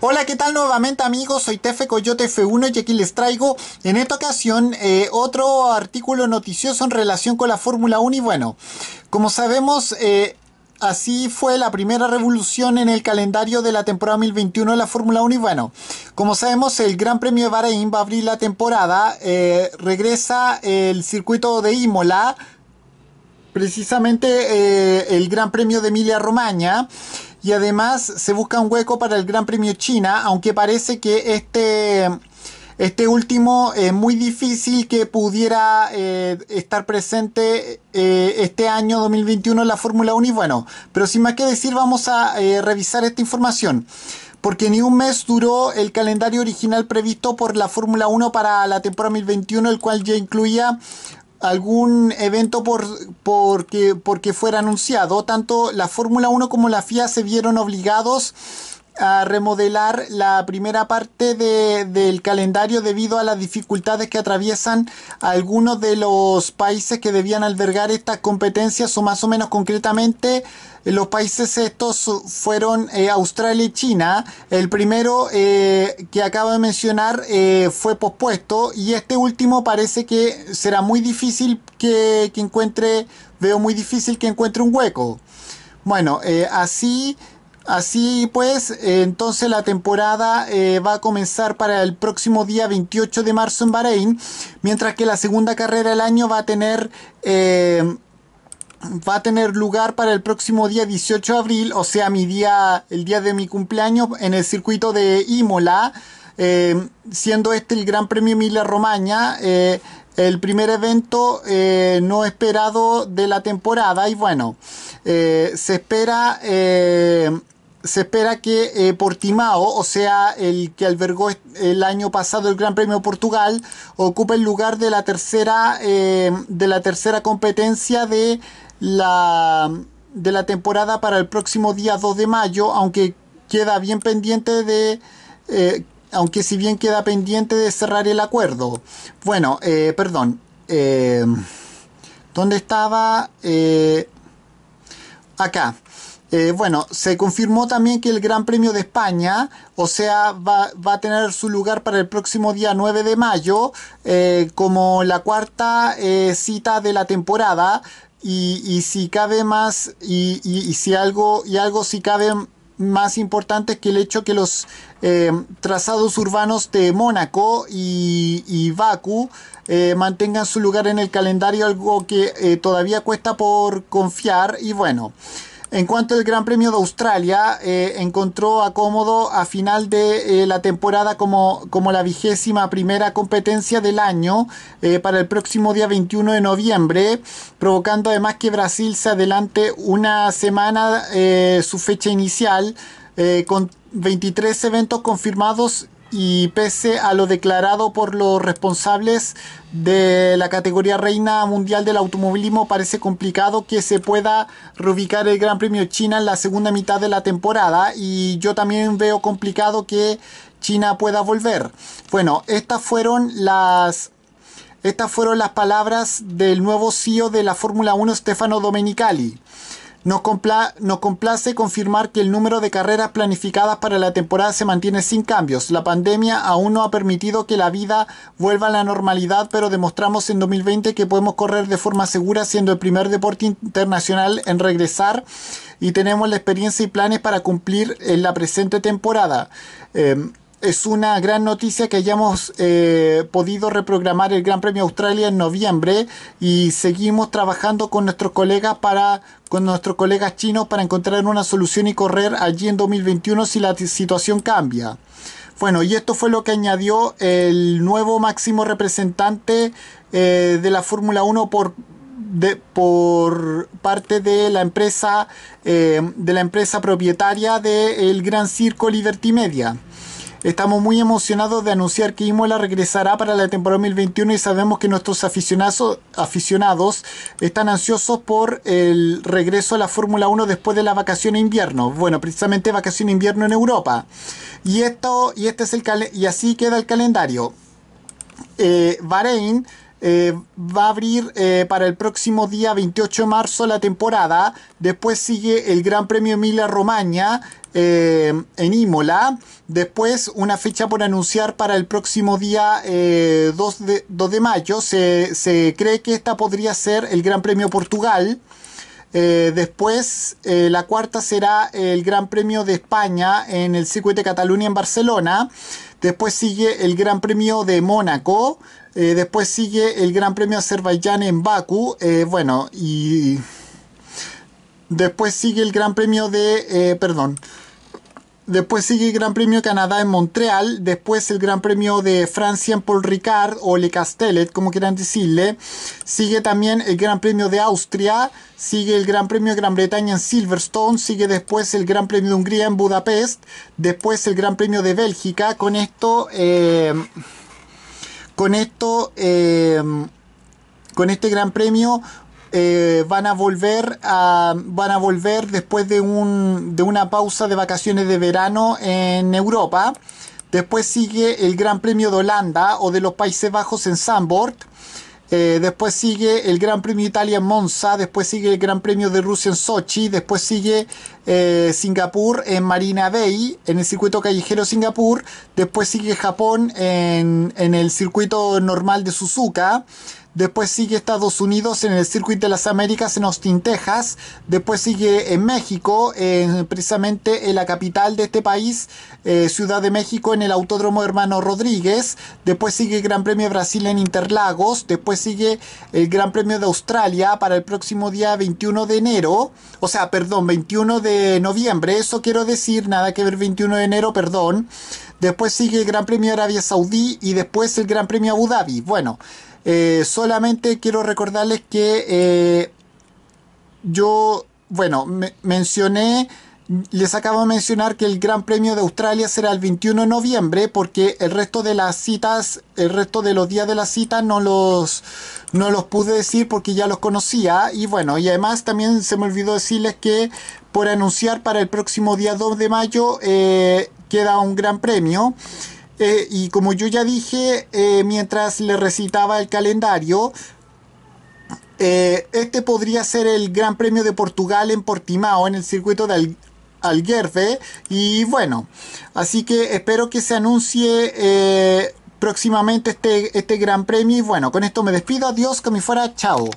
Hola, ¿qué tal nuevamente amigos? Soy Tefe Coyote F1 y aquí les traigo en esta ocasión eh, otro artículo noticioso en relación con la Fórmula 1 y bueno, como sabemos... Eh, así fue la primera revolución en el calendario de la temporada 2021 de la Fórmula 1 y bueno, como sabemos el Gran Premio de Bahrein va a abrir la temporada, eh, regresa el circuito de Imola, precisamente el Gran Premio de Emilia Romagna y además se busca un hueco para el Gran Premio China, aunque parece que este, este último es muy difícil que pudiera eh, estar presente eh, este año 2021 en la Fórmula 1 y bueno, pero sin más que decir vamos a eh, revisar esta información. Porque ni un mes duró el calendario original previsto por la Fórmula 1 para la temporada 2021, el cual ya incluía algún evento por, porque, porque fuera anunciado. Tanto la Fórmula 1 como la FIA se vieron obligados a remodelar la primera parte del calendario debido a las dificultades que atraviesan algunos de los países que debían albergar estas competencias o más o menos concretamente los países estos fueron eh, Australia y China. El primero eh, que acabo de mencionar eh, fue pospuesto y este último parece que será muy difícil que, que encuentre, veo muy difícil que encuentre un hueco. Bueno, así Así pues, entonces la temporada eh, va a comenzar para el próximo día 28 de marzo en Bahrein, mientras que la segunda carrera del año va a tener... Eh, va a tener lugar para el próximo día 18 de abril, o sea, mi día, el día de mi cumpleaños, en el circuito de Imola, eh, siendo este el Gran Premio Emilia Romagna, el primer evento no esperado de la temporada. Y bueno, eh, se espera eh, se espera que eh, Portimao, o sea, el que albergó el año pasado el Gran Premio Portugal, ocupe el lugar de la tercera, de la tercera competencia de la, de la temporada para el próximo día 2 de mayo, aunque queda bien pendiente de... aunque si bien queda pendiente de cerrar el acuerdo. Bueno, perdón. ¿Dónde estaba? acá. Eh, bueno, se confirmó también que el Gran Premio de España, o sea, va, a tener su lugar para el próximo día 9 de mayo, eh, como la cuarta eh, cita de la temporada. Y, si cabe más, y, y si algo, y algo si cabe más importantes que el hecho que los eh, trazados urbanos de Mónaco y, y Baku eh, mantengan su lugar en el calendario, algo que eh, todavía cuesta por confiar y bueno. En cuanto al Gran Premio de Australia, eh, encontró cómodo a final de eh, la temporada como, como la vigésima primera competencia del año eh, para el próximo día 21 de noviembre, provocando además que Brasil se adelante una semana eh, su fecha inicial con 23 eventos confirmados y pese a lo declarado por los responsables de la categoría reina mundial del automovilismo, parece complicado que se pueda reubicar el Gran Premio China en la segunda mitad de la temporada y yo también veo complicado que China pueda volver. Bueno, estas fueron las estas fueron las palabras del nuevo CEO de la Fórmula 1 Stefano Domenicali. Nos, compla complace confirmar que el número de carreras planificadas para la temporada se mantiene sin cambios. La pandemia aún no ha permitido que la vida vuelva a la normalidad, pero demostramos en 2020 que podemos correr de forma segura siendo el primer deporte internacional en regresar y tenemos la experiencia y planes para cumplir en la presente temporada. Em, es una gran noticia que hayamos eh, podido reprogramar el Gran Premio Australia en noviembre y seguimos trabajando con nuestros colegas para con nuestros colegas chinos para encontrar una solución y correr allí en 2021 si la situación cambia. Bueno, y esto fue lo que añadió el nuevo máximo representante eh, de la Fórmula 1 por parte de la empresa eh, de la empresa propietaria del Gran Circo Liberty Media. Estamos muy emocionados de anunciar que Imola regresará para la temporada 2021 y sabemos que nuestros aficionados, aficionados están ansiosos por el regreso a la Fórmula 1 después de la vacación de invierno. Bueno, precisamente vacación de invierno en Europa. Y esto y este es el y así queda el calendario. Eh, Bahrein eh, va a abrir eh, para el próximo día 28 de marzo la temporada. Después sigue el Gran Premio Emilia Romagna eh, en Imola. Después una fecha por anunciar para el próximo día 2 de, mayo. Se, se cree que esta podría ser el Gran Premio Portugal. Eh, después, eh, la cuarta será el Gran Premio de España en el Circuito de Cataluña en Barcelona. Después sigue el Gran Premio de Mónaco. Eh, después sigue el Gran Premio de Azerbaiyán en Bakú. bueno, y después sigue el Gran Premio de... perdón. Después sigue el Gran Premio de Canadá en Montreal. Después el Gran Premio de Francia en Paul Ricard o Le Castellet, como quieran decirle. Sigue también el Gran Premio de Austria. Sigue el Gran Premio de Gran Bretaña en Silverstone. Sigue después el Gran Premio de Hungría en Budapest. Después el Gran Premio de Bélgica. Con esto. Eh, con esto. Eh, con este Gran Premio eh, van a volver van a volver después de, una pausa de vacaciones de verano en Europa. Después sigue el Gran Premio de Holanda o de los Países Bajos en Zandvoort, eh, después sigue el Gran Premio de Italia en Monza, después sigue el Gran Premio de Rusia en Sochi, después sigue eh, Singapur en Marina Bay, en el circuito callejero Singapur, después sigue Japón en, en el circuito normal de Suzuka, Después sigue Estados Unidos en el Circuito de las Américas en Austin, Texas. Después sigue en México, precisamente en la capital de este país, eh, Ciudad de México, en el Autódromo Hermano Rodríguez. Después sigue el Gran Premio de Brasil en Interlagos. Después sigue el Gran Premio de Australia para el próximo día 21 de enero. O sea, perdón, 21 de noviembre. Eso quiero decir, nada que ver 21 de enero, perdón. Después sigue el Gran Premio de Arabia Saudí y después el Gran Premio Abu Dhabi. Bueno. Eh, solamente quiero recordarles que eh, yo, bueno, mencioné, les acabo de mencionar que el Gran Premio de Australia será el 21 de noviembre porque el resto de las citas, el resto de los días de las citas no los, no los pude decir porque ya los conocía y bueno, y además también se me olvidó decirles que por anunciar para el próximo día 2 de mayo eh, queda un gran premio este, y como yo ya dije, eh, mientras le recitaba el calendario, eh, este podría ser el Gran Premio de Portugal en Portimao, en el circuito de Al Y bueno, así que espero que se anuncie eh, próximamente este, este Gran Premio. Y bueno, con esto me despido. Adiós, que me fuera. Chao.